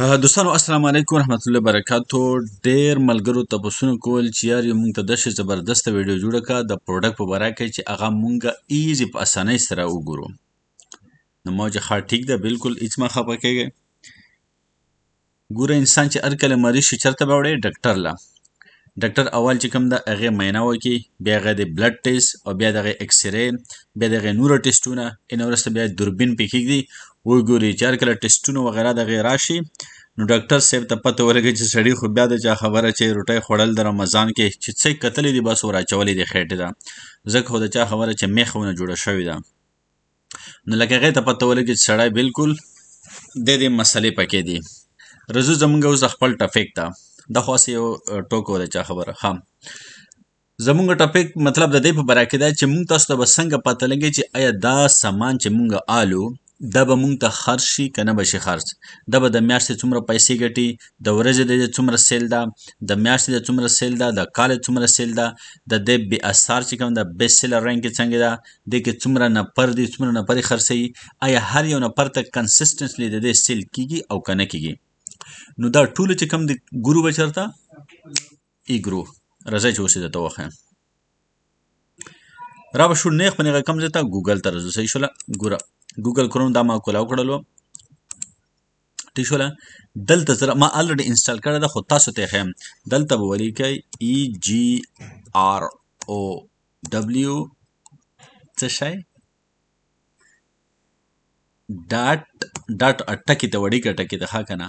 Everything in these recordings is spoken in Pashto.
دوستانو السلام علیکم ورحمۃ الله وبرکاتو ډیر ملګرو تاسو کول چې یار یو مونږ ته د شه زبردست ویډیو جوړه کا د پروډکټ په اړه کې چې هغه مونږه ایزی په اسانۍ سره وګورو نو موج ښه ټیک ده بالکل هیڅ ما خپه کېږي ګوره انسان چې هر کله مریض شي چرته به وړي ډاکټر لا ډاکټر اول چې کوم د هغه معاینه وکي بیا هغه د بلډ ټیسټ او بیا دغه ایکس رې بیا دغه نور ټیسټونه ان ورسته بیا دوربین پې کېږدي وګوري چې هر کله ټیسټونه وغیرہ دغه راشي نو ډاکټر صاحب ته پته ولګي چې سړی خو بیا د چا خبره چې روټۍ خوړل د رمضان کې چې څه کتلې دي بس وراچولې دي خېټې ده ځکه خو د چا خبره چې میخونه جوړه شوې ده نو لکه هغې ته پته ولګي چې سړی بالکل د دې مسلې پکې دي رزو زمونږ اوس خپل ټفیک ته دا خو یو ټوکو ده چا خبره هم زمونږ ټاپک مطلب د دې په باره کې ده چې مونږ تاسو ته به څنګه پته لګي چې آیا دا سامان چې مونږ آلو دا به مونږ ته خرڅ شي که نه به شي خرڅ دا به د میاشتې څومره پیسې ګټي د ورځې د څومره سیل ده د میاشتې د څومره سیل ده د کال څومره سیل ده د دې بې اثار چې کوم د بیس سیلر رنګ کې څنګه ده دې کې څومره نفر دي څومره نفرې خرڅوي آیا هر یو نفر ته کنسسټنسلی د دې سیل کیږي او که نه کیږي نو دا ټول چې کم دي ګورو به چرته ای ګرو راځئ چې اوس یې درته وښیم را به شو نیغ په نیغه کم ځای ته ګوګل ته راځو صحیح شوله ګوره ګوګل کروم دا ما کولاو کړلو ټیک شوله دلته زه ما الریډي انسټال کړی ده خو تاسو ته یې ښیم دلته به ولیکئ ای جی آر او ډبلیو څه شی ډاټ ډاټ ټکې ته وړیکه ټکې ته ښه که نه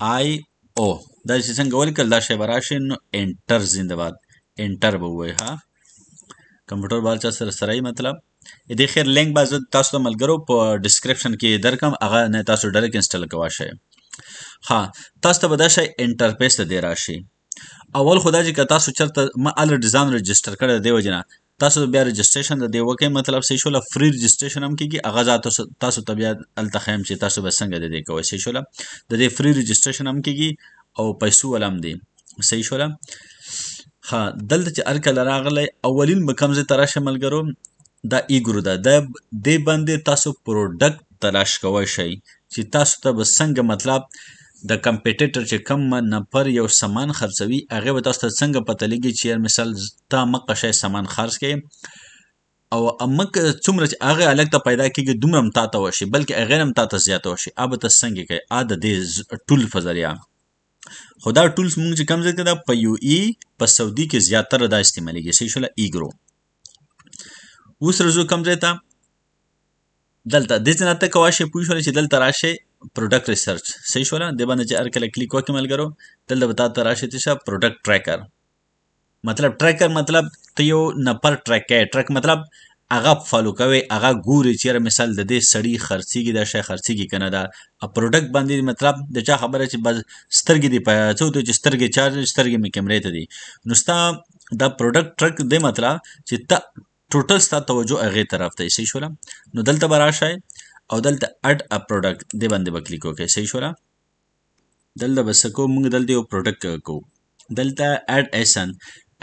آی او دا چې څنګه ولیکل دا شی به راشي نو انټر زندباد انټر به ووایي ها کمپیوټر بال چا سره سره مطلب دې خیر لینک به زه تاسو ته ملګرو په ډسکرپشن کې درکم هغه نه تاسو ډایرکټ انسټال کوا شئ ها تاسو ته به دا شی انټرفیس ته دی راشي اول خدا چې که تاسو چرته ما ال ډیزاین رجسټر کړی دی وجنه تاسو بیا رجسټریشن د دې وکي مطلب سې شو لا فری رجسټریشن هم کیږي هغه ذات تاسو ته بیا التخیم چې تاسو به څنګه د دې کوي سې شو لا د دې فری رجسټریشن هم کیږي او پیسو ولم دي سې شو لا ها دلته چې ارکل راغلی اولین مکم زه تراش ملګرو دا ای ګرو دا د دې باندې تاسو پروډکټ تلاش کوئ شئ چې تاسو ته به څنګه مطلب د کمپیټیټر چې کم نفر یو سامان خرڅوي هغه به تاسو ته څنګه پته لګي چې مثال تا مکه شی سامان خرڅ کړي او امک څومره چې هغه الګ ته پیدا کیږي دومره هم تاته وشي بلکې هغه هم تاته زیاته وشي اب ته څنګه کوي ا د دې ټول فزریا خدا ټولز مونږ چې کم ځای دا په یو ای په سعودي کې زیاتره دا استعمالېږي صحیح شوله ایګرو اوس راځو کم ځای ته دلته د دې نه ته کواشې پوښول چې دلته راشه پروډکټ ریسرچ صحیح شوله دې باندې چې هر کله کلیک وکړې ملګرو دلته به تا ته راشي چې پروډکټ ټریکر مطلب ټریکر مطلب ته یو نفر ټریک کوي ټریک مطلب هغه فالو کوي هغه ګوري چې مثال د دې سړی خرڅيږي دا شی خرڅيږي کنه دا پروډکټ باندې مطلب د چا خبره چې بس سترګې دی پیا څو ته چې سترګې چارج سترګې مې کیمرې ته دي نو ستا دا پروډکټ ټرک دې مطلب چې ته ټوټل ستا توجه هغه طرف ته شي شولم نو دلته به راشي او دلته اډ ا پروډکټ دې باندې به کلیک وکړئ صحیح شوله دلته به څه کوو موږ دلته یو پروډکټ کوو دلته اډ ایسن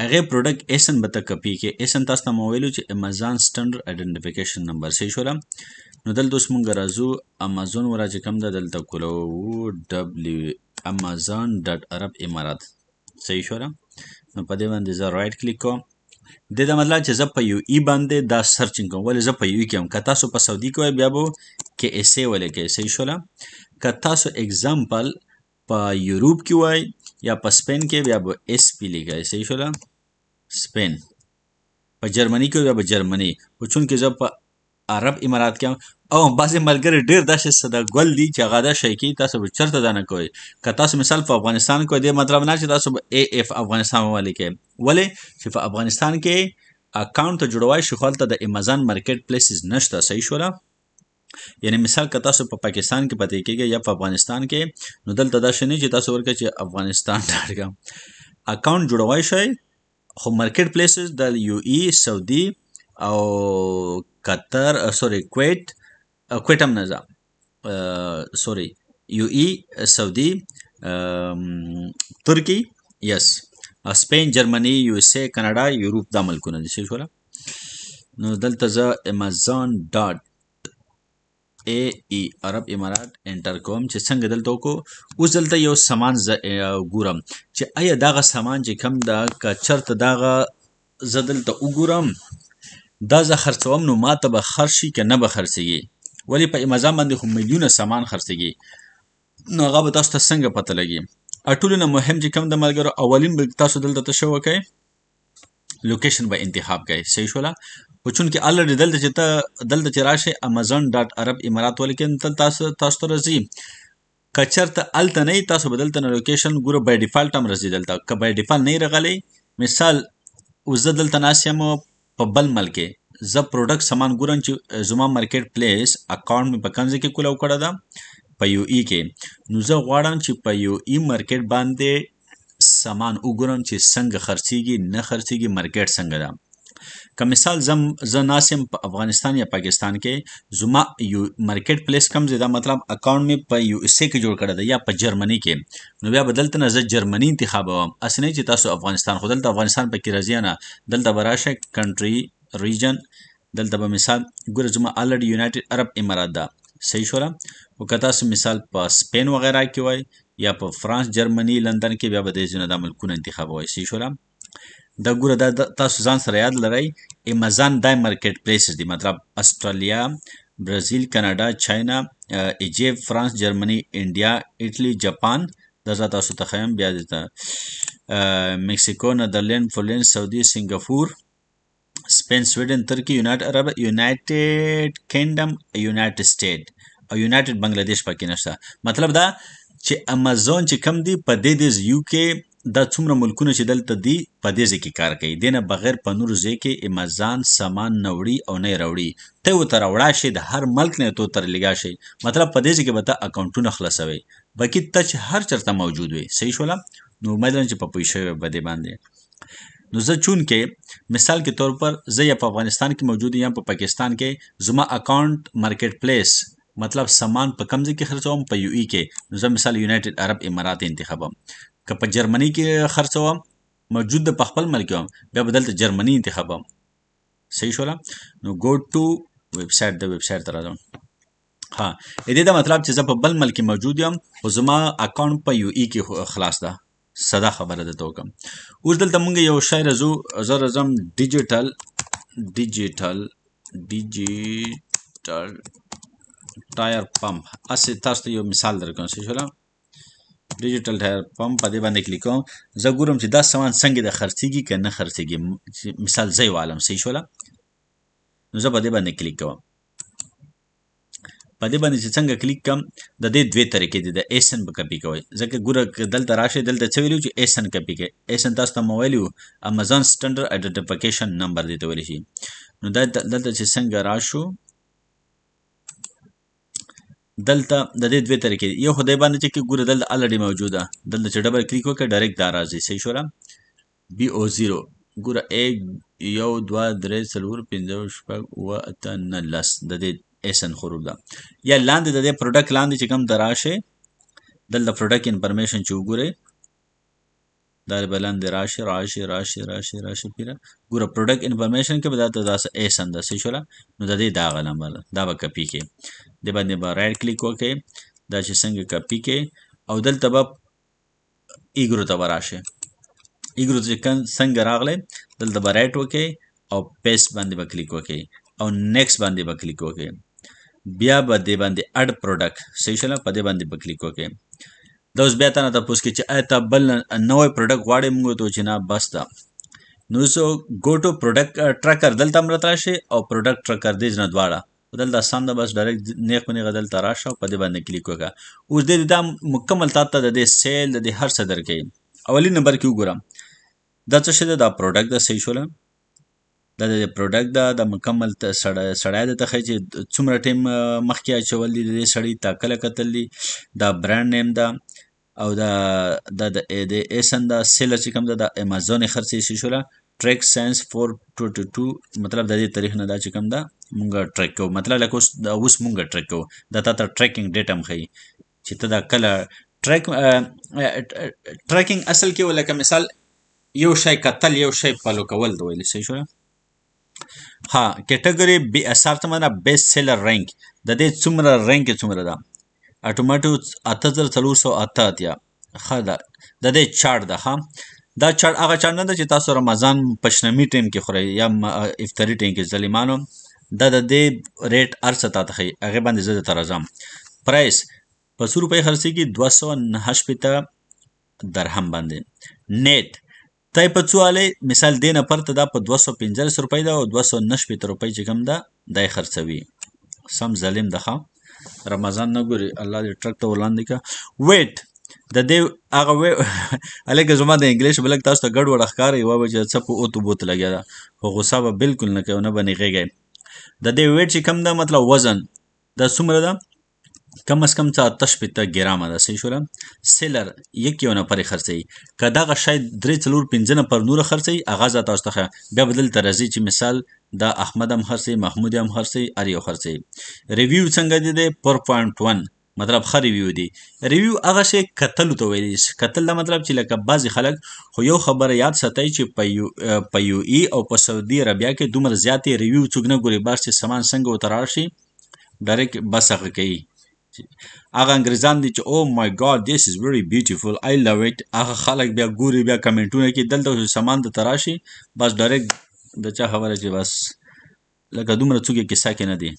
هغه پروډکټ ایسن به ته کپی کې ایسن تاسو ته مو ویلو چې امازون سټنډر ائیډنټیفیکیشن نمبر صحیح شوله نو دلته اوس موږ راځو امازون ورا چې کوم ده دلته کولو ډبلیو امازون ډاټ عرب امارات صحیح شوله نو په دې باندې زه رایټ کلیک کوم د دې مطلب چې زه په یو ای باندې دا سرچینګ کوم ولې زه په یو کې یم که تاسو په سعودي کې وای بیا به کې ایس ای ولې کې ایس ای شوله که تاسو اگزامپل په یوروپ کې وای یا په سپین کې بیا به ایس پی لیکه ایس ای شوله سپین په جرمني کې بیا به جرمني خو چونکې زه په عرب امارات کې او بعضې ملګری ډیر داسې صدا ګل دي چې هغه دا شی کوي تاسو به چرته دا نه کوئ که تاسو مثال په افغانستان کې دې مطلب نه چې تاسو به ای اف افغانستان ولیکئ ولې چې په افغانستان کې اکاونټ ته جوړوای شي خو هلته د امازان مارکیټ پلیسز نشته صحیح شوله یعنی مثال که تاسو په پا پاکستان کې پاتې کېږئ یا په افغانستان کې نو دلته دا شی نه چې تاسو ورکړئ چې افغانستان ډاټ کام اکاونټ جوړوای شئ خو مارکیټ پلیسز د یو ای سعودي او Qatar, uh, sorry, Kuwait, کویټم نظام سوري یو ای سعودي ترکی یس اسپین جرمني یو اس ای کاناډا یورپ دا ملکونه دي څه شول نو دلته زه امازون ډاټ ای ای عرب امارات انټر کوم چې څنګه دلته وکړو اوس دلته یو سامان زه ګورم چې آیا دغه سامان چې کم ده که چېرته دغه زه دلته وګورم دا زه خرڅوم نو ماته به خرڅ شي که نه به خرڅېږي ولې په امازا باندې خو میلیونه سامان خرڅېږي نو هغه به تاسو ته څنګه پته لګي ټولو نه مهم چې کوم د ملګرو اولین به تاسو دلته تشه وکئ لوکیشن به انتخاب کړئ صحیح شوله خو چونکې الریډي دلته چې ته دلته چې راشي امازون ډاټ عرب امارات ولیکن تل تاسو تاسو ته راځي که چېرته هلته نه تاسو به دلته نه لوکیشن ګوره بای ډیفالټ هم راځي دلته که بای ډیفالټ نه یې راغلی مثال اوس زه دلته ناست یم په بل ملک کې زه پروډکټ سامان ګورم چې زما مارکیټ پلیس اکاونټ مې په کنځ کې کولو کړه ده په یو ای کې نو زه غواړم چې په یو ای مارکیټ باندې سامان وګورم چې څنګه خرڅیږي نه خرڅیږي مارکیټ څنګه ده که مثال زم زه ناسم په افغانستان یا پاکستان کې زما یو مارکیټ پلیس کم زیاده مطلب اکاؤنٹ می په یو اس کې جوړ کړی دی یا په جرمني کې نو بیا بدلته نه زه جرمني انتخابوم اسنه چې تاسو افغانستان خو دلته افغانستان پکې راځي نه دلته براشه کنټري ریجن دلته به مثال ګوره زما الډ یونایټډ عرب امارات ده صحیح شوره او که تاسو مثال په سپین وغیرہ کې وای یا په فرانس جرمنی لندن کې بیا به د ځینې د ملکونو انتخاب وای صحیح شوره دا ګوره دا تاسو ځان سره یاد لرئ امازان دا مارکیټ پلیسز دي مطلب استرالیا برازیل کاناډا چاینا ایجیب فرانس جرمني انډیا ایټلی جاپان دا زه تاسو ته خیم بیا دته مکسیکو نیدرلند فولند سعودي سنگاپور سپین سویډن ترکی یونایټ عرب یونایټډ کینګډم یونایټډ سټیټ او یونایټډ بنگلاديش پکې نشته مطلب دا چې امازون چې کم دی په دې د یو کې دا څومره ملکونه چې دلته دي په دې ځای کې کار کوي دینه بغیر په نور ځای کې امازان سامان نه وړي او نه راوړي ته وته راوړا شي د هر ملک نه تو تر لګا شي مطلب په دې ځای کې به ته اکاونټونه خلاصوي بلکې ته چې هر چرته موجود وي صحیح شولا نو امید لرم چې په پوه شوی به دې باندې نو زه چون کې مثال کې طور پر زه یا په افغانستان کې موجود یم په پاکستان کې زما اکاونټ مارکیټ پلیس مطلب سامان په کمزې کې خرڅوم په یو ای کې نو زه مثال یونایټډ عرب امارات انتخابم که په جرمني کې خرڅوم موجود په خپل ملک وم بیا بدلته جرمني انتخابم صحیح شولا نو ګو ټو ویب سټ د ویب سټ ته راځم ها ا دې دا مطلب چې زه په بل ملک موجود یم او زما اکاونټ په یو ای e کې خلاص ده صدا خبره ده توکم اوس دلته مونږ یو شی راځو زه راځم ډیجیټل ډیجیټل ډیجیټل ټایر پمپ اسې تاسو ته یو مثال درکوم څه شولا ډیجیټل ټایر پمپ په دې باندې کلیک کوم زه ګورم چې دا سامان څنګه د خرڅیږي که نه خرڅیږي مثال زه یې والم صحیح شوله نو زه په دې باندې کلیک کوم په دې باندې چې څنګه کلیک کم د دې دوه طریقې دي د ایسن په کپی کوي ځکه ګوره دلته راشه دلته څه ویلو چې ایسن کپی کوي ایسن تاسو ته مو ویلو امازون سټنډرد آیډنټیفیکیشن نمبر دی ته ویل شي نو دا دلته چې څنګه راشو دلته د دې دوه طریقې دي یو خدای باندې چې ګوره دلته الډي موجوده دلته چې ډبل کلیک وکړه ډایرکټ دا راځي صحیح شو بي او زیرو ګوره ایک یو دوه درې څلور پنځه شپږ اووه اته نه لس د دې اسن خروب ده یا لاندې د دې پروډکټ لاندې چې کوم ته راشي دلته پروډکټ انفارمیشن چې وګورئ دار بلند راشه راشه راشه راشه راشه پیره ګوره پروډکټ انفارمیشن کې به دا ته داسې ایس انداسې شوله نو د دې داغه نمبر دا به کپی کې دې باندې به رایټ کلیک وکړې دا چې څنګه کپی کې او دلته به ایګرو ته به راشه ایګرو چې څنګه راغلی دلته به رایټ وکړې او پیست باندې به کلیک وکړې او نیکس باندې به کلیک وکړې بیا به دې باندې اډ پروډکټ صحیح شوله په دې باندې به کلیک وکړې دا اوس بیا تا نه تاسو کې چې آیا تا بل نوې پروډکټ غواړې موږ ته چې نه بس دا نو سو ګو ټو پروډکټ ټریکر دلته مرته راشي او پروډکټ ټریکر دې نه دواړه دلته سم ده بس ډایرکټ نیک باندې غدل ته راشه او په دې باندې کلیک وکړه اوس دې دا مکمل تا ته د دې سیل د هر څه درکې اولی نمبر کې وګورم دا څه شته دا پروډکټ د صحیح شول دا د پروډکټ دا د مکمل سړی د تخې چې څومره ټیم مخکې اچول دي د سړی تا کله کتل دي دا برانډ نیم دا او دا د د ایسن دا سیل چې کوم دا د امازون خرڅې شي شوله ټریک ساينس 422 مطلب د دې تاریخ نه دا چې کوم دا مونږه ټریک کو مطلب لکه اوس دا اوس مونږه ټریک کو دا تا ته ټریکینګ ډیټا مخې چې ته دا کله ټریک ټریکینګ اصل کې ولکه مثال یو شی قتل یو شی فالو کول دی ویل شي شوله ها کټګوري بي اسارت معنی بیس سیلر رینک د دې څومره رینک څومره ده اټومټو اته زر څلور سوه اته اتیا ښه ده د دې چاړ ده ښه دا چاړ هغه چاړ نه ده چې تاسو رمضان په شنمي ټایم کې خورئ یا افطاري ټایم کې ظلیمانو دا د دې ریټ هر څه تاته ښیي هغې باندې زه درته راځم پرایس په سو روپۍ خرڅېږي دوه سوه نهه شپېته درهم باندې نیټ تای په څو الی مثال دینه پرته دا په 245 روپۍ ده او 290 روپۍ چې کوم ده دای خرڅوي سم ظالم ده خام رمضان نه ګوري الله دې ټرک ته وړاندې کا ویټ د دې هغه وی الګه زما د انګلیش بلک تاسو ته ګډ وړ ښکارې و به چې څه په اوتو بوت لګیا دا خو غوسه به بالکل نه کوي نه بنې غیږي د دې ویټ چې کم ده مطلب وزن د څومره ده کم از کم څه تش پته ګرامه ده صحیح شوره سیلر یکیونه پر خرڅي کدا غ شاید درې څلور پنځنه پر نور خرڅي اغاز تاسو ته بیا بدل ترزي چې مثال دا احمد هم خرڅي محمود هم خرڅي اریو خرڅي ریویو څنګه دی دی پر پوینټ 1 مطلب خه ریویو دی ریویو هغه شی کتل ته ویل شي کتل دا مطلب چې لکه بعضی خلک خو یو خبره یاد ساتي چې په یو په یو ای او په سعودي عربیا کې دومره زیاتې ریویو څوک نه ګوري بار چې سامان څنګه وترار شي ډایرک بس هغه کوي هغه انګریزان دي چې او مای ګاډ دیس از ویری بیوټیفول آی لوف ایټ هغه خلک بیا ګوري بیا کمنټونه کې دلته سامان د تراشي بس ډایرک د چا خبره چې بس لکه دومره څوک کیسه کې نه دی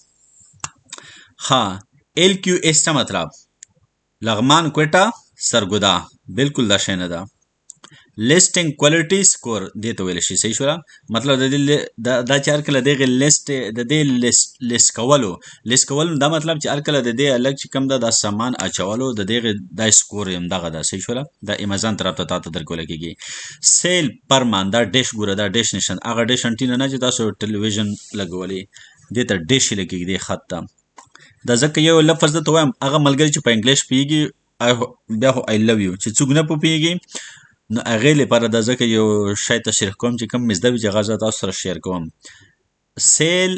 ها ال کیو اس څه مطلب لغمان کوټه سرګودا بالکل دا شی نه ده لیست ان کوالټي سکور دې ته ویل شي صحیح شو مطلب د دې دا چې هر کله دغه لیست د دې لیست لیست کولو لیست کولو دا مطلب چې هر کله د دې الګ چې کم ده د سامان اچولو د دغه د سکور هم دغه ده صحیح شو د امازون طرف ته تاسو درکول کیږي سیل پر مان دا ډیش ګوره دا ډیش نشن هغه ډیش انټینا نه چې تاسو ټلویزیون لګولې دې ته ډیش لګیږي دې خط ته دا ځکه یو لفظ ته وایم هغه ملګری چې په انګلیش پیږي بیا هو آی لو یو چې څوک نه پوهیږي نو هغې لپاره دا ځکه یو شی تشریح کوم چې کوم مې زده وي چې هغه زه تاسو سره شیر کوم سیل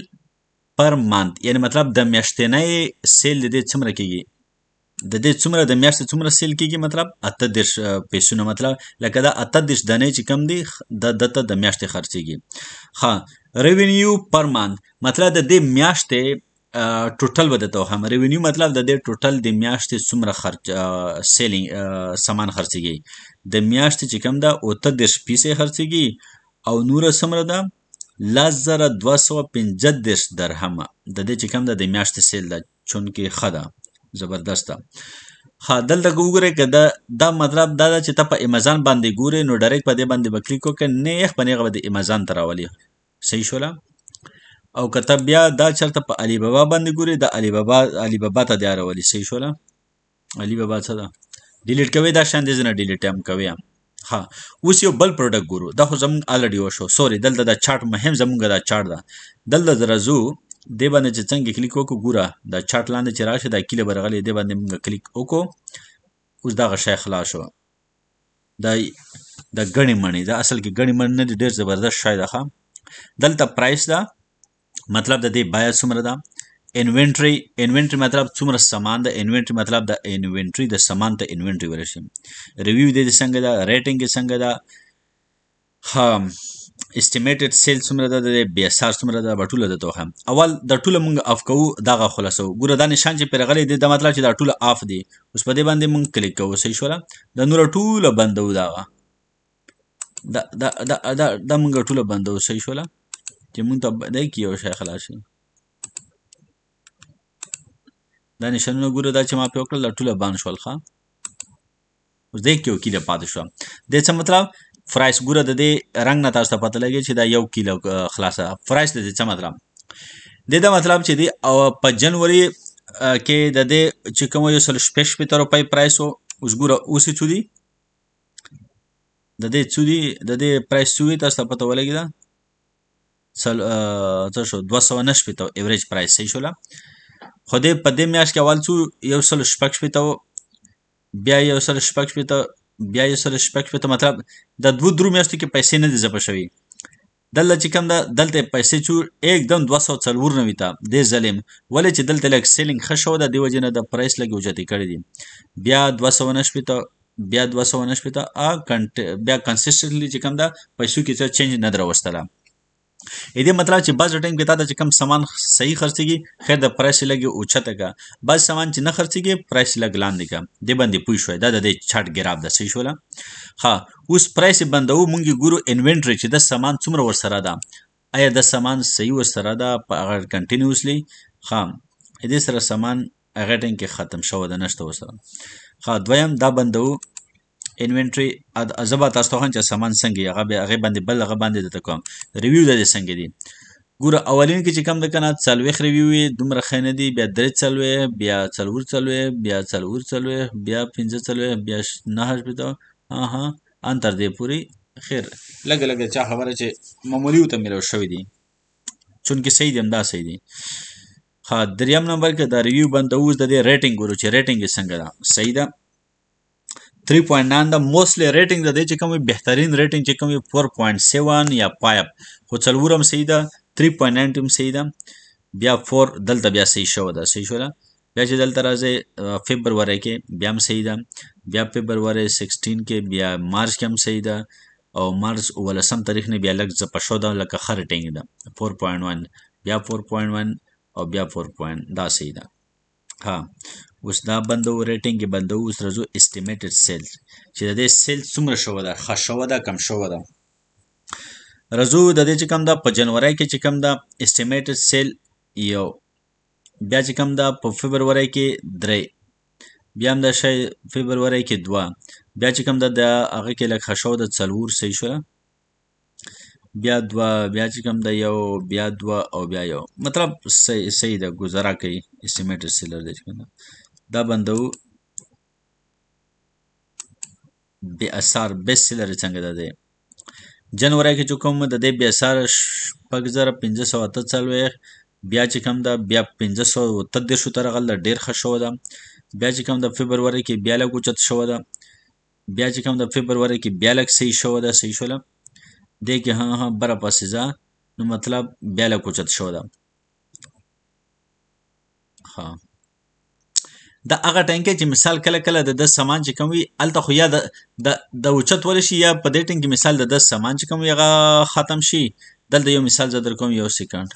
پر منت یعنی مطلب د میاشتنۍ سیل د دې څومره کیږي د دې څومره د میاشتې څومره سیل کیږي مطلب اته دېرش پیسونه مطلب لکه دا اته دېرش دانې چې کم دي د دته د میاشتې خرڅېږي ښه ریونیو پر منت مطلب د دې میاشتې ټوټل به درته وښیم ریونیو مطلب د دې ټوټل د میاشتې څومره خرچ سیلینګ سامان خرڅېږي د میاشتې چې کوم ده اته دېرش پیسې خرڅېږي او نوره څومره ده لس زره دوه سوه پنځه دېرش درهمه د دې چې کوم ده د میاشتې سیل ده چونکې ښه ده زبردسته ها دلته وګورئ که دا دا مطلب دا ده چې ته په امیزان باندې ګورې نو ډایرکټ په دې باندې به کلیک وکړې نه یخ په نېغه به د امیزان ته راولي صحیح شوله او کته بیا دا چرته په علي بابا باندې ګوري د علي بابا علي بابا ته دی راولي صحیح شوله علي بابا څه ده ډیلیټ کوي دا شان دې نه ډیلیټ هم کوي ها اوس یو بل پروډکټ ګورو دا خو زمونږ الریډي وشو سوري دلته دا چارټ مهم زمونږ دا چارټ ده دلته زره زو دې باندې چې څنګه کلیک وکړو ګوره دا چارټ لاندې چې راشي دا کلی برغلی دې باندې موږ کلیک وکړو اوس دغه شی خلاص شو دا د ګڼې مڼې دا اصل کې ګڼې مڼې نه دي ډېر زبردست شی ده ښه دلته پرایس ده مطلب د دې بیا څومره ده انوینټري انوینټري مطلب څومره سامان د انوینټري مطلب د انوینټري د سامان ته انوینټري ورشي ریویو د دې څنګه ده ریټینګ څنګه ده ها استیمیټډ سیل څومره ده د بیا سار څومره ده بټول د توخه اول د ټوله مونږ اف کوو دغه خلاصو ګوره دا نشان چې پرغلې دي د مطلب چې دا ټوله اف دي اوس په دې باندې مونږ کلیک کوو صحیح شولا د نور ټوله بندو دا دا دا دا, دا, دا مونږ ټوله بندو صحیح شولا چې مونږ ته دی کې یو شی خلاص شي دا نشانونه ګوره دا چې ما پې وکړل دا ټوله بند شول ښه اوس دی کې یو کیله پاتې شوه دې څه مطلب فرایس ګوره د دې رنګ نه تاسو ته پته لګي چې دا یو کیله خلاصه فرایس د دې څه مطلب د دا مطلب چې دی په جنوري کې د دې چې کوم یو سل شپږ شپېته روپۍ پرایس و اوس ګوره اوس یې څو دي د دې څو دي د دې پرایس څو دي تاسو ته پته ولګېده سل څه شو 290 ایوریج پرایس صحیح شول خو دې په دې میاش کې اول څو یو سل شپږ شپته بیا یو سل شپږ شپته بیا یو سل شپږ شپته مطلب د دوه درو میاشتو کې پیسې نه دي ځپه شوي دلته چې کوم ده دلته پیسې چې एकदम 240 ته د ظلم ولې چې دلته لک سیلینګ ښه شو ده دیو جن د پرایس لګي وجته کړی دي بیا 290 ته بیا 290 ته ا بیا کنسیسټنټلی چې کوم ده پیسو کې څه چینج نه دروستله اې دې مطلب چې بعض ټیم کې تا چې کم سامان صحیح خرڅېږي خیر د پرایس لګي او چته کا بعض سامان چې نه خرڅېږي پرایس لګ لاندې کا دې باندې پوي شوې دا د دې چټ ګراب د صحیح شوله ها اوس پرایس بندو مونږ ګورو انوینټری چې د سامان څومره ورسره ده آیا د سامان صحیح ورسره ده په هغه کنټینیوسلی ها دې سره سامان هغه ټیم کې ختم شوه د نشته وسره ها دویم دا بندو انوینټري زبا تاسو ته هم چې سامان څنګه هغه به هغه باندې بل هغه باندې د کوم ریویو د څنګه دی ګوره اولین کې چې کم د کنه څلويخ ریویو دومره خینه دی بیا درې څلوي بیا څلور څلوي بیا څلور څلوي بیا پنځه څلوي بیا نه هج بده ها ها ان تر دې پوری خیر لګ لګ چا خبره چې معمولی ته ملو شوې دي چونکه صحیح دی امدا صحیح دی ها دریم نمبر کې دا ریویو بندو اوس د دې ریټینګ ګورو چې ریټینګ څنګه ده صحیح ده 3.9 د موستلی ریټینګ د دی چې کوم بهترین ریټینګ چې کوم 4.7 یا 5 خو څلورم صحیح ده 3.9 ټیم صحیح ده بیا 4 دلته بیا صحیح شو ده صحیح شو ده بیا چې دلته راځي فبرवरी کې بیا هم صحیح ده بیا فبرवरी 16 کې بیا مارچ کې هم صحیح ده او مارچ ولسم تاریخ نه بیا لږ ځ پښو ده لکه خر ټینګ ده 4.1 بیا 4.1 او بیا 4. دا صحیح ده ها اوس دا بندو ریټینګ کې بندو اوس راځو استیمیټډ سیل چې د دې سیل څومره شوه ده ښه شوه ده کم شوه ده راځو د دې چې کم ده په جنوري کې چې کم ده استیمیټډ سیل یو بیا چې کم ده په فبروري کې درې بیا هم دا شی فبروري کې دوه بیا چې کم ده د هغه کې لږ ښه شوه ده څلور صحیح شوه بیا دوه بیا چې کوم د یو بیا دوه او بیا یو مطلب صحیح صحیح ده گزاره کوي استیمیټر سیلر دی چې دا بندو بے اثار بیس لري څنګه ده دی جنوري کې چې کوم د دې بے اثار شپږ زره پنځه سوه اته څلوېښت بیا چې کوم ده بیا پنځه سوه اته دېرشو ته راغله ډېر ښه شوه ده بیا چې کوم ده فبروري کې بیا لږ اوچت شوه ده بیا چې کوم ده فبروري کې بیا لږ صحیح شوه ده صحیح شوله دې کې ها ها بره پسې ځه نو مطلب بیا لږ اوچت شوه ده ها د هغه ټینګ چې مثال کله کله د 10 سامان چې کوم وي الته خو یا د د اوچت ول شي یا په دې ټینګ مثال د 10 سامان چې کوم وي هغه ختم شي دلته یو مثال زه در کوم یو سکند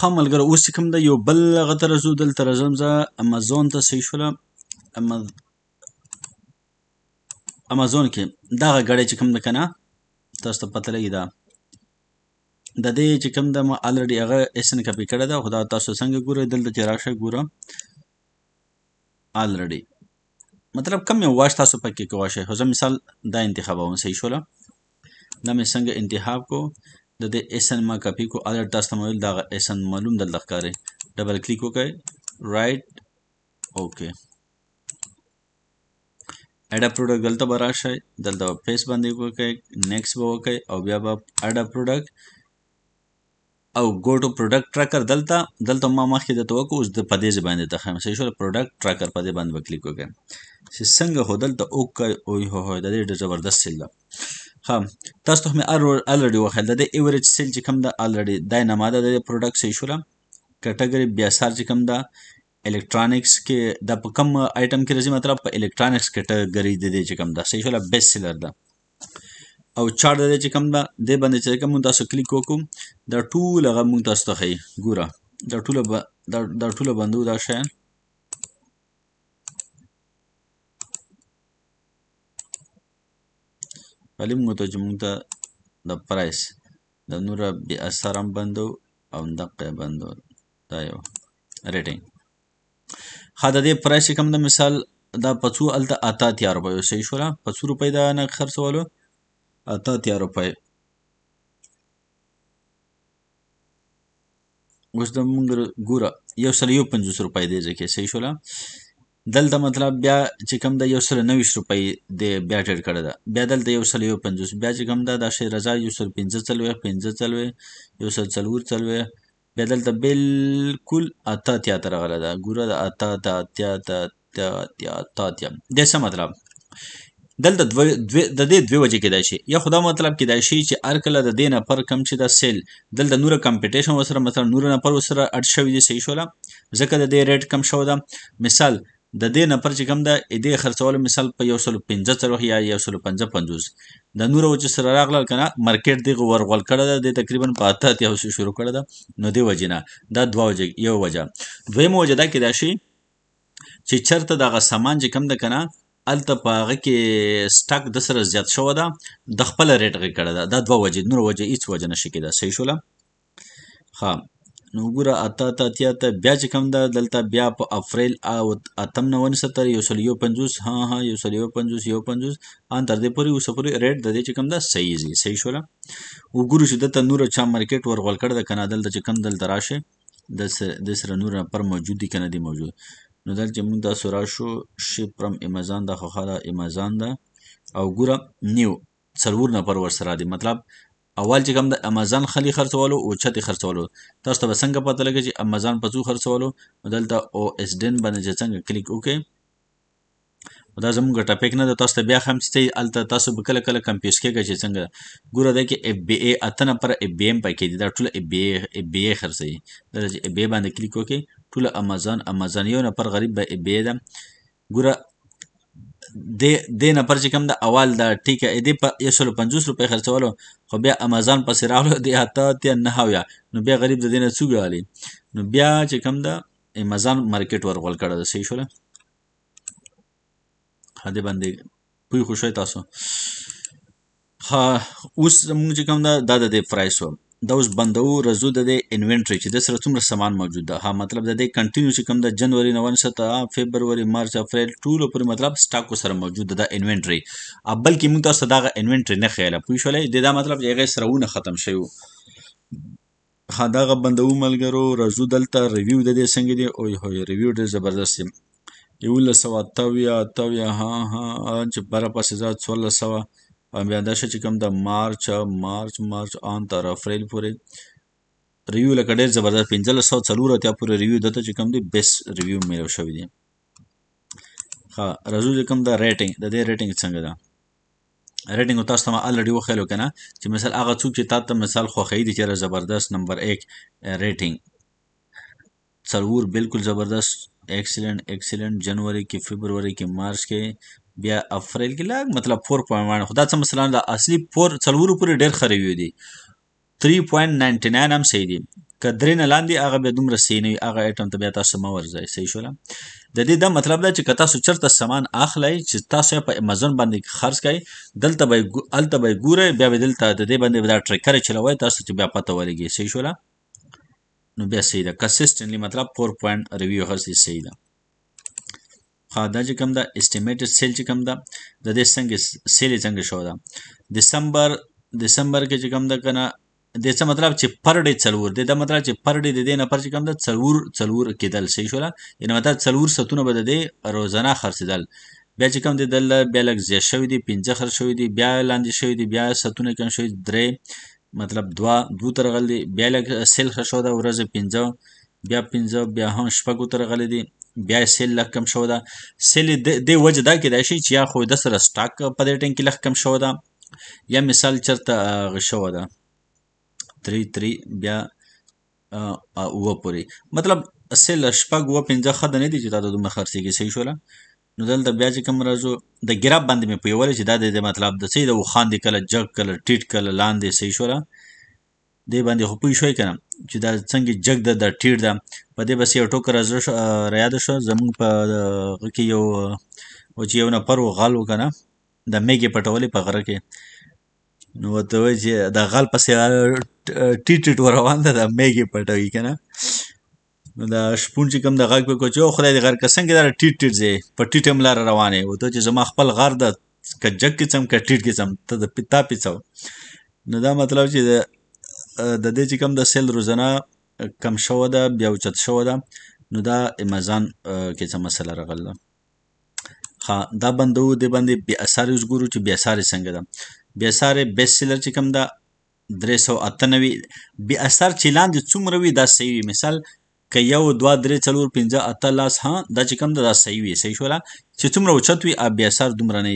خاملګر اوس کوم د یو بل غتر زو دل تر زم زه امازون ته صحیح شول امازون کې دا غړې چې کوم د کنه تاسو ته پته لګی دا د دې چې کوم د ما الریډي هغه اسن کپی کړه دا خدا تاسو څنګه ګوره دلته چې راشه ګوره already مطلب کم یو واش تاسو پکې کوی شئ خو زه مثال دا انتخابوم صحیح شوله دا مې څنګه انتخاب کو د دې اسن ما کپی کو الرټ تاسو ته ویل دا اسن معلوم دلته ښکاري ډبل کلیک وکړئ رائټ اوکې اډا پروډکټ دلته به راشئ دلته پیس باندې وکړئ نیکس به وکړئ او بیا به اډا پروډکټ او go to product tracker دلته دلته ما مخکې د توکو اوس د پدې باندې ته خمسه شو product tracker پدې باندې وکلیک وکړم چې څنګه هو دلته او او هو هو د دې ډېر زبردست سیل ده ښه تاسو ته مې الریډي وخیل د دې ایوریج سیل چې کوم ده الریډي دا نامه ده د پروډکټ سې شوله کټګري بیا سار چې کوم ده الکترونکس کې دا په کوم آیټم کې راځي مطلب په الکترونکس کټګري د دې چې کوم ده سې شوله بیسٹ سیلر ده او چارت د چې کوم ده دې باندې چې کوم تاسو کلیک وکوم دا ټول هغه مونږ تاسو ته ښیي ګوره دا ټوله دا ټوله بندو دا شیان ولی مونږ ته چې مونږ ته د پرایس د نوره بې اثر هم بندو او دقه بندو دا یو ریټینګ ښه د دې پرایس چې کوم د مثال دا پڅو هلته اته اتیا روپیو صحیح شوله په څو روپۍ دا نه خرڅولو అతాత్యా రూపాయి اوس د موږ ګوره یو سل یو پنځوس روپۍ دی ځکه صحیح شوله دلته مطلب بیا چې کوم د یو سل نوي روپۍ دی بیا ډېر کړه ده بیا دلته یو سل یو پنځوس بیا چې کوم ده دا شی رضا یو سل پنځه څلوېښت پنځه څلوېښت یو سل څلور څلوېښت بیا دلته بالکل اته اتیا ته راغله ده ګوره د اته ته اتیا ته اتیا اتیا ته اتیا دې څه مطلب دلته دوه د دې دوه وجې کې دا شي یا خدا مطلب کې دا شي چې هر کله د دې نه پر کم چې دا سیل دلته نور کمپټیشن وسره مثلا نور نه پر وسره اډ شوی دی صحیح شولا ځکه د دې ریټ کم شو دا مثال د دې نفر چې کوم ده دې خرڅول مثال په 115 تر یا 155 د نورو چې سره راغلل کنه مارکیټ دی ورغول کړه د تقریبا په 80 یا شروع کړه ده نو دی وجینا دا دوا وجه یو وجه دویم وجه دا کې دا شي چې چرته دغه سامان چې کوم ده کنه الته په هغه کې سټاک د سره زیات شو ده د خپل ریټ غي کړه ده دا دوه وجې نور وجې هیڅ وجه نشي کېده صحیح شوله ها نو ګوره اته ته اتیا ته بیا چې کوم ده دلته بیا په افریل اتم نه ونستر یو سل یو پنځوس ها ها یو سل یو پنځوس یو پنځوس ان تر دې پورې اوسه پورې ریټ د دې چې کوم ده صحیح ځي صحیح شوله وګورو چې دلته نور چا مارکیټ ورغول کړ د کنه دلته چې کوم دلته راشه د سره نور پر موجود دي کنه دي موجود نو دلته موږ دا سورا شو شپ فرم امازان دا خو خاله امازان ده او ګوره نیو څلور نفر ورسره دی مطلب اول چې کوم د امازان خلی خرڅولو او چتې خرڅولو تاسو ته به څنګه پته لګي چې امازان په څو خرڅولو دلته او اس ډن باندې چې څنګه کلیک وکړي دا زموږ ټاپک نه د تاسو ته بیا هم چې الته تاسو به کله کله کمپیوټر کې چې څنګه ګوره ده کې اف بی ای اته نه پر اف بی ایم پکې دي دا ټول اف بی ای اف بی ای خرڅي دا چې اف بی باندې کلیک وکړي ټوله امازان امازان یو نفر غریب به بی ده ګوره دې نفر چې کوم د اول د ټیکه دې په یو سلو پنځوس روپۍ خرڅولو خو بیا امازان پسې راغلو دې اته اتیا نهه اویا نو بیا غریب د دې نه څو ګالي نو بیا چې کوم د امازان مارکیټ ورغول کړه ده صحیح شوله ښه دې باندې پوی خوشوي تاسو ها اوس موږ چې کوم دا د دې پرایس وم دا اوس بندو رزو د دې انوینټری چې د سره څومره سامان موجود ده ها مطلب د دې کنټینیو چې کوم د جنوري 99 ته فبرवरी مارچ اپریل ټول پر مطلب سٹاکو سره موجود ده د انوینټری بلکې موږ تاسو دغه انوینټری نه خیال پوه شولې د دا مطلب چې هغه سره ونه ختم شوی ها دغه بندو ملګرو رزو دلته ریویو د دې څنګه دی او هو ریویو ډېر زبردست دی یو لسوا تاویا تاویا ها ها چې بره پسې ځات 1400 بیا چې کوم د مارچ مارچ مارچ آن تر افریل پورې ریویو لکه ډېر زبردست پنځلس سوه څلور اتیا پورې ریویو دته چې کوم دی بیسټ ریویو میلو شوی دی ښه راځو چې کوم د ریټینګ د دې ریټینګ څنګه ده ریټینګ تاسو ته الریډي وخیلو کنه چې مثال هغه څوک چې تاسو ته مثال خوښی دي چې زبردست نمبر 1 ریټینګ څلور بالکل زبردست ایکسلنٹ ایکسلنٹ جنوري کې فبرवरी کې مارچ کې بیا افریل کې لږ مطلب 4.1 خدا څه مثلا د اصلي 4 څلورو پورې ډېر خري دي 3.99 هم صحیح دي که درې نه لاندې هغه بیا دومره صحیح نه وي هغه ایټم ته بیا تاسو مه ورځئ صحیح شوله د دې دا مطلب دا چې که تاسو چېرته سامان اخلی چې تاسو یې په امیزون باندې خرڅ کوئ دلته به یې هلته به یې ګورئ بیا به دلته د دې باندې به دا ټریکر چلوئ تاسو چې بیا پته ولګي صحیح شوله نو بیا صحیح ده کنسسټنټلی مطلب 4 پوینټ ریویو هر څه صحیح ده قاعده چې کوم ده استیمیټډ سیل چې کوم ده د دې څنګه سیل څنګه شو ده دسمبر دسمبر کې چې کوم ده کنه د څه مطلب چې پر ډې څلور د دا مطلب چې پر ډې د دې نه پر چې کوم ده څلور څلور کېدل صحیح شوله یعنې مطلب څلور ستونه به د دې روزانه خرڅېدل بیا چې کوم دی دله بیا لږ زیات شوي دي پنځه خر شوي دي بیا لاندې شوي دي بیا ستونه کم شوي درې مطلب دوه دوه ترغل دي بیا لږ سیل خر شوی ده ورځې پنځه بیا پنځه بیا هم شپږ وترغلې دي بیا سیل لږ کم شو ده سیل د وجه دا کېدای شي چې یا خو د سره سټاک په دې ټینګ کې لږ کم شو ده یا مثال چرته غشو ده 3 3 بیا و پورې مطلب سیل شپږ و پنځه خد نه دي چې دا د دومره خرڅېږي صحیح شوله نو دلته بیا چې کوم راځو د ګراب باندې مې پویول چې دا د مطلب د څه د وخاندې کله جګ کله ټیټ کله لاندې صحیح شوله دې باندې خو پوه شوی که نه چې دا څنګه جګ ده دا ټیټ ده په دې بس یو ټوکه را زړه شو رایاده شوه زمونږ په غره کې یو و چې یو نفر و غال و که نه د میږې پټولې په غره کې نو ورته وایي چې د غال پسې ټیټ ټیټ روان ده دا میږې پټوي که نه نو دا شپون چې کوم د غږ پې کوچ او خدای دې غر که څنګه دا ټیټ ټیټ ځې په ټیټه م لاره روان یې ورته چې زما خپل غر ده که جګ کې څم که ټیټ کې څم ته د پتا پیڅه نو دا مطلب چې د دې چې کوم د سیل روزانه کم شوه ده بیا اوچت شوه ده نو دا امازان کې څه مسله راغله ها دا بندو دې باندې بیا اثر اوس ګورو چې بیا اثر څنګه ده بیا اثر بیس سیلر چې کوم ده 398 بیا اثر چې لاندې څومره وي دا صحیح وي مثال که یو دوه درې څلور پنځه اته لاس ها دا چې کوم ده دا صحیح وي صحیح شوله چې څومره اوچت وي بیا اثر دومره نه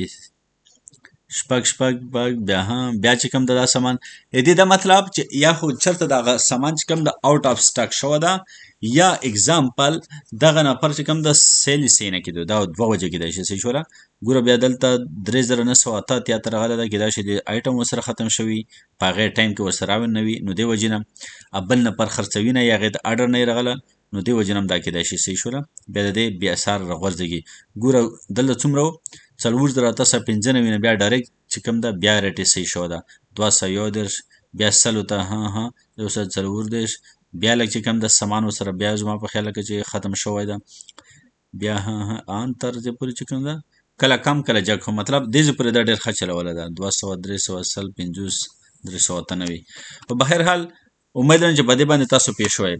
شپږ شپږ شپږ بیا هم بیا چې کوم د دا سامان دې دا مطلب چې یا خو چرته دغه سامان چې کوم د آوټ آف سټاک شوه ده یا اگزامپل دغه نفر چې کوم د سیل سینه کېدو دا دوه وجه کېدای شي څه شوره ګوره بیا دلته درې زره نه سوه اته اتیا ته راغله ده کېدای شي د آیټم ورسره ختم شوي په هغې ټایم کې ورسره راون نه وي نو دې وجې نه بل نفر خرڅوي نه یا هغې د آډر نه راغله نو دې وجې نه هم دا کېدای شي صحیح شوله بیا د دې بې اثار راغورځېږي ګوره دلته څومره څلور زره اته سوه پنځه نوي نه بیا ډایرکټ چې کوم ده بیا رټې صحیح شوی ده دوه سوه یودېرش بیا سلو ته ها ها یو سوه څلوردېرش بیا لږ چې کوم ده سامان ورسره بیا زما په خیال کې چې ختم شوی ده بیا ها ها ان تر دې پورې چې کوم ده کله کم کله جګ خو مطلب دې پورې دا ډېر ښه چلوله ده دوه سوه درې سوه سل پنځوس درې سوه اته نوي په بهرحال امید لرم چې په دې باندې تاسو پوه شوئ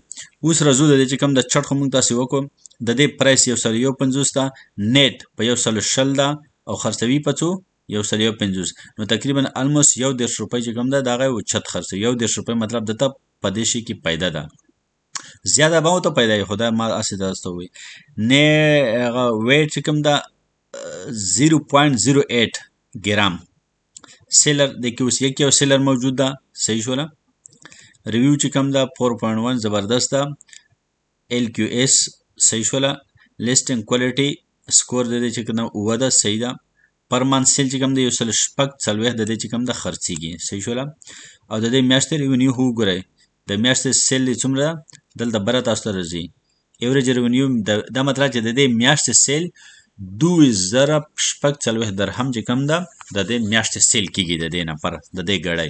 اوس راځو د دې چې کوم د چټ خو موږ تاسې وکړو د دې پرایس یو سل یو پنځوس ده نیټ په یو سل شل ده او خرڅوي په څو یو سل یو پنځوس نو تقریبا الموس یو دېرش روپۍ چې کوم ده د هغه اوچت خرڅوي یو دېرش روپۍ مطلب دته په دې شي کې پیدا ده زیاده به ته پیدا یې خدای ما هسې داسته وي نه هغه ویټ چې کوم ده زیرو پوینټ زیرو ایټ ګرام سیلر د کې اوس یو سیلر موجود ده صحیح شوله ریویو چې کوم ده فور پوینټ ون زبردست ده ایل کیو ایس صحیح شوله لیست ان کوالټي سکور د دې چې کنه اوه ده صحیح ده پر منسل چې کوم د یو سل شپږ څلوېښت د دې چې کوم د خرڅېږي صحیح شوله او د دې میاشتې ریونیو هو ګورئ د میاشتې سیل څومره دلته بره تاسو ته راځي ایوریج ریونیو دا مطلب چې د دې میاشتې سیل دوی زره شپږ څلوېښت درهم چې کوم ده د دې میاشتې سیل کېږي د دې نه پر د دې ګړۍ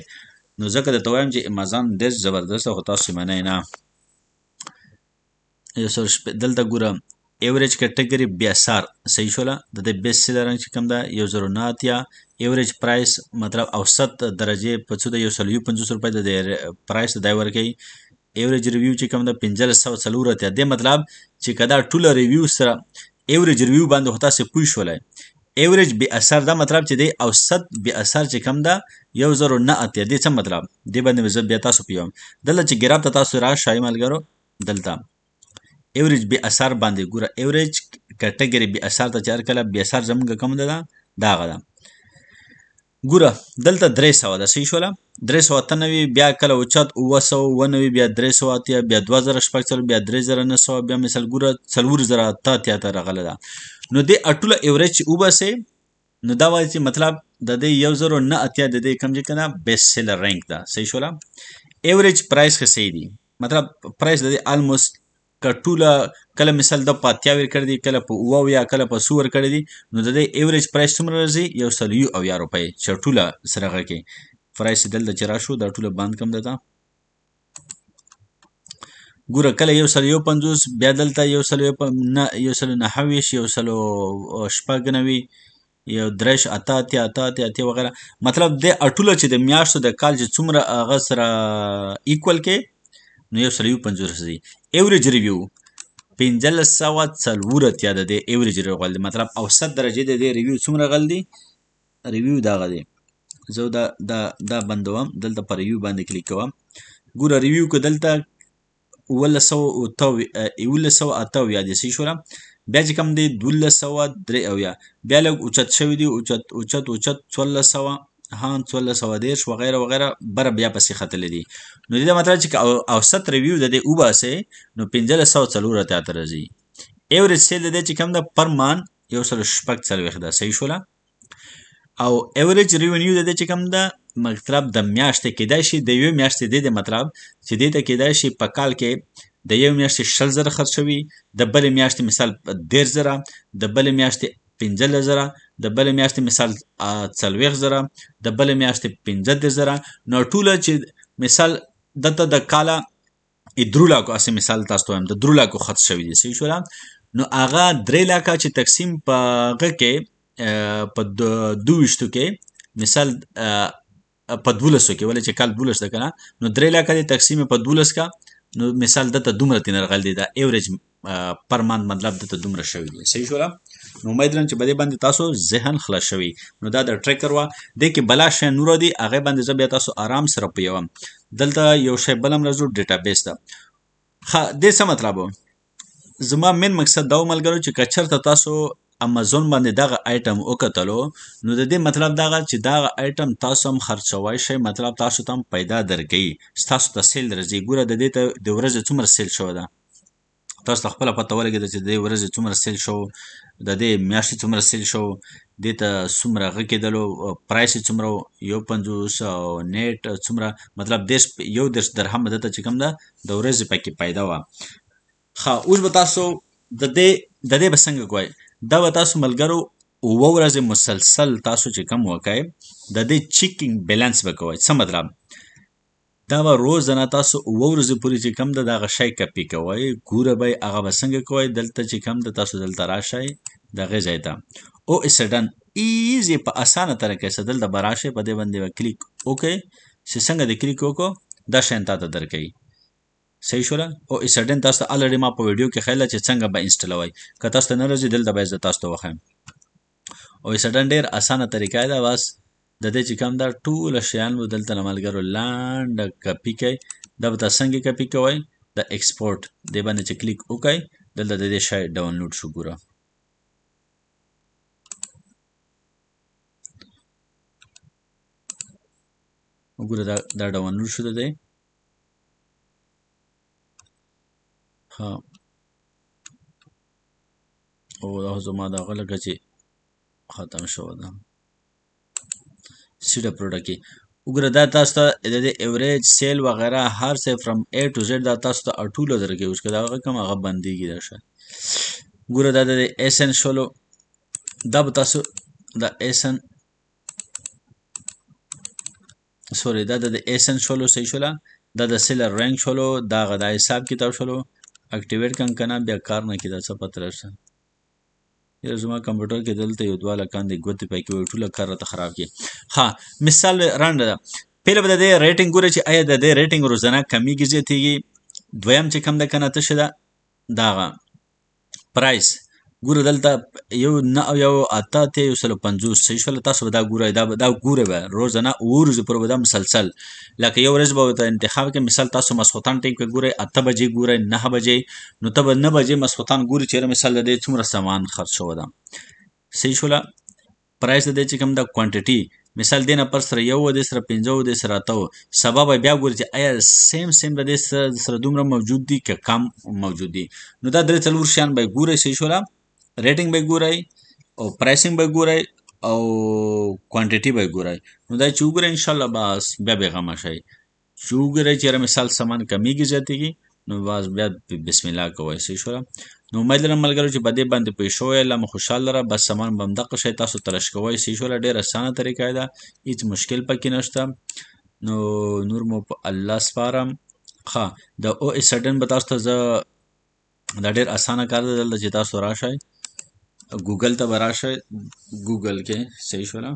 نو ځکه درته وایم چې امیزان ډېر زبردست خو تاسو منئ نه دلته ګوره ایوریج کټګوري بیا سار صحیح شوله د دې بیس سیلرنګ چې کوم ده یو زرو نه اتیا ایوریج پرایس مطلب اوسط درجې په څو د یو سل یو پنځوس روپۍ د دې پرایس دی ورکوي ایوریج ریویو چې کوم ده پنځلس سوه څلور اتیا دې مطلب چې کدا ټوله ریویو سره ایوریج ریویو باندې خو تاسې پوه شولی ایوریج بې اثر دا مطلب چې دی اوسط بې اثر چې کم ده یو زرو نه اتیا دې څه مطلب دې باندې زه بیا تاسو پوهیم دلته چې ګراب ته تاسو راشئ ملګرو دلته ایوریج بي اثر باندې ګوره ایوریج کټګوري بي اثر ته چار کله بي اثر زموږ کوم ده دا غدا ګوره دلته درې سوه ده صحیح شوله درې سوه اتهنوي بیا کله اوچت اووه سوه اووه بیا درې سوه اتیا بیا دوه زره شپږ څلور بیا درې زره نه سوه بیا مثال ګوره څلور زره اته اتیا ته راغله ده نو دې اټوله ایوریج چې وباسئ نو دا وایي چې مطلب د دې یو زره نه اتیا د دې کم چې کنه بیسټ سیلر رینک ده صحیح شوله ایوریج پرایس ښه صحیح دی مطلب پرایس د دې آلموست که ټوله کله مثال د پاتیا ور کړی دی کله په اوه یا کله په سو ور کړی دی نو د دې ایوریج پرایس څومره راځي یو سل یو اویا روپۍ چې ټوله سره غږ کې پرایس دلته چې راشو دا ټوله باندې کم ده ګوره کله یو سل یو پنځوس بیا دلته یو سل یو نه یو سل نهه ویشت یو سل شپږ نوي یو درش اتا اتیا اتا اتیا اتیا وغیره مطلب د اټوله چې د میاشتو د کال چې څومره هغه سره ایکول کې نو یو سل یو پنځوس دی ایوریج ریویو پنځلس سوه څلور اتیا د دې ایوریج ریویو غل دی مطلب اوسط درجې د دې ریویو څومره غل دی ریویو دغه دی زه دا دا دا بندوم دلته پر ریویو باندې کلیک کوم ګوره ریویو که دلته اوولس سوه اته اوولس سوه اته اویا دې صحیح شوله بیا چې کوم دی دولس سوه درې اویا بیا لږ اوچت شوي دي اوچت اوچت اوچت څوارلس سوه هان 1410 وغیرہ وغیرہ بر بیا پسې ختل دي نو دې مطلب چې اوسط ریویو د دې اوبا سه نو 1540 ته ترځي ایوریج سیل د چې کم د پر مان یو سل شپږ څلوېښت ده صحیح شوله او ایوریج ریونیو د چې کم ده مطلب د میاشتې کېدای شي د یو میاشتې د مطلب چې دې ته کېدای شي په کال کې د یو میاشتې شل زره خرڅوي د بلې میاشتې مثال ډېر زره د بلې میاشتې پنځله زره د بلې میاشتې مثال څلوېښت زره د بلې میاشتې پنځه دېرش زره نو ټوله چې مثال دته د کاله درو لاکو اسې مثال تاسو ته وایم د درو لاکو خط شوي دي صحیح شوله نو هغه درې لاکه چې تقسیم په هغه کې په دوویشتو کې مثال په دولسو کې ولې چې کال دولس ده که نه نو درې لاکه دې تقسیم په دولس کا نو مثال دته دومره تین رغل دی دا ایوریج پر مند مطلب دته دومره شوی دی صحیح شوله نو امید لرم چې په دې باندې تاسو ذهن خلاص شوي نو دا د ټریکر وا د کې بلا شې نور دی هغه باندې زه بیا تاسو آرام سره پیوم دلته یو شی بلم راځو ډیټابیس ته ها دې څه مطلب زما من مقصد دا ملګرو چې کچر ته تاسو امازون باندې دغه آیټم وکټلو نو د دې مطلب دا چې دغه آیټم تاسو هم خرڅوای شي مطلب تاسو تم پیدا درګي تاسو ته سیل درځي ګوره د دې ته د ورځې څومره سیل شو ده تاسو خپل پته ولګی چې د ورځې څومره سیل شو د دې میاشتې څومره سیل شو دې ته څومره غږ کېدلو پرایس څومره یو پنځوس او نیټ څومره مطلب دیش یو دیش درهم دته چې کوم ده د ورځې پکې پیدا وه ښه اوس به تاسو د دې د دې به څنګه کوئ دا به تاسو ملګرو اووه ورځې مسلسل تاسو چې کم وکئ د دې چیکینګ بیلانس به کوئ څه مطلب دا به روزانه تاسو اوه ورځې پورې چې کم ده دغه شی کپي کوئ ګوره به هغه به څنګه کوئ دلته چې کم ده تاسو دلته راشئ دغه ځای ته او اسډن ایزی په اسانه طریقه سره دلته به راشئ په دې باندې به کلیک وکړئ چې څنګه دې کلیک وکړو دا شیان تاته درکوي صحیح شوله او اسډن تاسو ته الریډي ما په ویډیو کې خیله چې څنګه به انسټالوئ که تاسو ته نه راځي دلته به زه تاسو ته وښیم او اسډن ډېر اسانه طریقه ده بس د دې چې کوم دا ټول شیان به دلته له ملګرو لنډه کپي کوئ دا به تاسو څنګه کپي کوئ د ایکسپورټ دې باندې چې کلیک وکئ دلته د دې شی ډاونلوډ شو ګوره وګوره دا دا ډاونلوډ شو دی ها او دا زما دا غلګه چې ختم شو ده سیډ پروډکټ کې وګوره دا تاسو ته د دې ایوریج سیل وغیره هر څه فرام ا ټو زد دا تاسو ته ټول در کې وښکړه هغه کوم هغه بنديږي دا شه وګوره دا د اسنشلو دا به تاسو دا اسن سوري دا د اسنشلو سې شولا دا د سیلر رنګ شولو دا غدا حساب کتاب شولو اکټیویټ کم کنه بیا کار نه کیدا څه پتر شه یاره زما کمپیوټر کې دلته یو دوه لکان دی ګوتې پکې وي ټوله کار راته خراب کړي ها مثال رنډه ده پیله به د دې ریټینګ ګوره چې آیا د دې ریټینګ روزانه کمیږي زیاتیږي دویم چې کم ده کنه تشه ده دغه پرایس ګوره دلته یو نه او یو اته ته یو سل پنځوس صحیح شول تاسو به دا ګورئ دا دا ګورئ به روزانه اوه ورځې پورې به دا مسلسل لکه یو ورځ به ورته انتخاب کې مثال تاسو مسخوتان ټایم کې ګورئ اته بجې ګورئ نهه بجې نو ته به نه بجې مسخوتان ګوري چېرې مثال د دې څومره سامان خرڅ شوی ده صحیح شوله پرایس د دې چې کوم د کوانټیټي مثال دینه پر سره یو د سره پنځو د سره تو سبب بیا ګور چې آیا سیم سیم د سره دومره موجود دي که کم موجود دي نو دا درې څلور شیان به ګوره شي شولا ریټینګ به ګورئ او پرایسینګ به ګورئ او کوانټیټي به ګورئ نو دا چې وګورئ انشاءالله بس بیا بېغمه شئ چې وګورئ چې یاره مې سل سامان کمیږي زیاتېږي نو بس بیا بسم الله کوئ صحیح شوله نو امید لرم ملګرو چې په دې باندې پوه شوی له مو خوشحاله لره بس سامان به همدغه شی تاسو ترش کوئ صحیح شوله ډېر اسانه طریقه ده هېڅ مشکل پکې نشته نو نور مو په الله سپارم ښه د او ایسډن به تاسو ته زه دا ډېر اسانه کار دی دلته چې تاسو راشئ गूगल तो गूगल के सही शो ಗೂಗಲ್ಗೆ ಸೇಶ್ವರ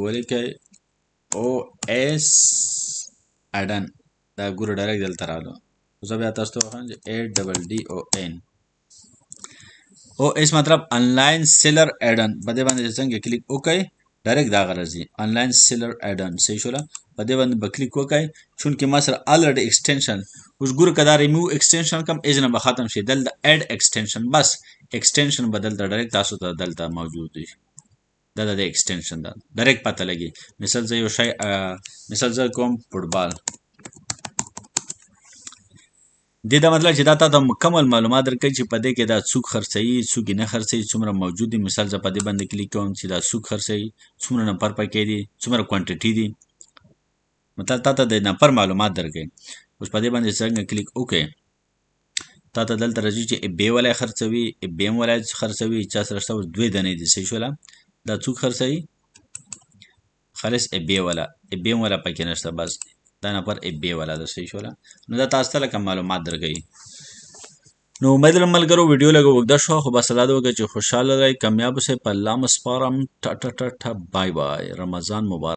बोले के ओ एस एडन गुरु डायरेक्ट दल तरा ಅದು सब याद दोस्तों A double D O N O S मतलब ऑनलाइन सेलर एडन बदे बंद जैसे क्लिक ओ कई डायरेक्ट दाग जी ऑनलाइन सेलर एडन सही शोला बदे बंद क्लिक कई चूंकि मासर ऑलरेडी एक्सटेंशन وګوره کدا ریموو ایکستنشن کم ایج نه به ختم شي دلته اډ ایکستنشن بس ایکستنشن بدل ته ډایرکټ تاسو ته دلته موجود دی دا د ایکستنشن دا ډایرکټ پته لګي مثال زه یو شی مثال زه کوم فوټبال د دا مطلب چې دا تاسو مکمل معلومات درکړي چې په دې کې دا څوک خرڅي څوک نه خرڅي څومره موجود دي مثال زه په دې باندې کلیک کوم چې دا څوک خرڅي څومره نمبر پکې دي څومره کوانټیټي دي مطلب تاسو د نمبر معلومات درکړي اوس په دې باندې څنګه کلیک وکړې تا ته دلته راځي چې بی ولای خرڅوي بی ام ولای خرڅوي چا سره شته اوس دوې دانې دي صحیح شوله دا څوک خرڅوي خالص بی والا بی ام والا پکې نشته بس دا نفر بی والا ده صحیح شوله نو دا تاسو ته لکه معلومات درکوي نو امید لرم ملګرو ویډیو لږ اوږده شوه خو بس دا وکړه چې خوشحاله رئ کامیاب اوسئ په الله مسپارم ټا ټا ټا ټا بای بای رمضان مبارک